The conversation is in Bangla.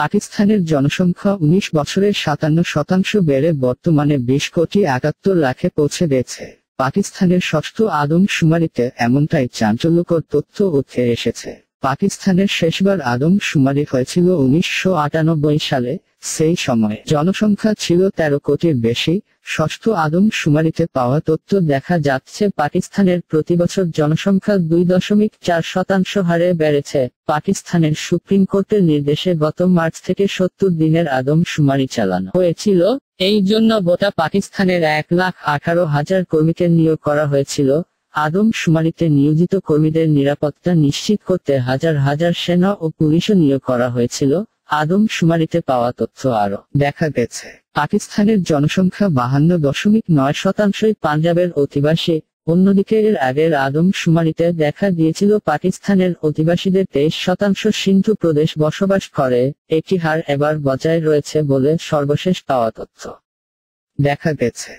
পাকিস্তানের জনসংখ্যা ১৯ বছরের সাতান্ন শতাংশ বেড়ে বর্তমানে বিশ কোটি একাত্তর লাখে পৌঁছে গেছে পাকিস্তানের ষষ্ঠ আদমশুমারিতে এমনটাই চাঞ্চল্যকর তথ্য উঠে এসেছে পাকিস্তানের শেষবার আদম শুমারি হয়েছিল উনিশশো সালে সেই সময়ে জনসংখ্যা ছিল তেরো কোটির বেশি ষষ্ঠ আদম শুমারিতে পাওয়া তথ্য দেখা যাচ্ছে পাকিস্তানের প্রতি বছর জনসংখ্যা দুই দশমিক চার শতাংশ হারে বেড়েছে পাকিস্তানের সুপ্রিম কোর্টের নির্দেশে গত মার্চ থেকে সত্তর দিনের আদম শুমারি চালানো হয়েছিল এই জন্য গোটা পাকিস্তানের এক লাখ আঠারো হাজার কর্মীকে নিয়োগ করা হয়েছিল আদমশুমারিতে নিয়োজিত কর্মীদের নিরাপত্তা নিশ্চিত করতে হাজার হাজার সেনা ও পুলিশও নিয়োগ করা হয়েছিল আদমশুমারিতে পাওয়া তথ্য আরও দেখা গেছে পাকিস্তানের জনসংখ্যা বাহান্ন দশমিক নয় শতাংশই পাঞ্জাবের অধিবাসী অন্যদিকে এর আগের আদমশুমারিতে দেখা গিয়েছিল পাকিস্তানের অধিবাসীদের তেইশ শতাংশ সিন্ধু প্রদেশ বসবাস করে একটি হার এবার বজায় রয়েছে বলে সর্বশেষ পাওয়া তথ্য দেখা গেছে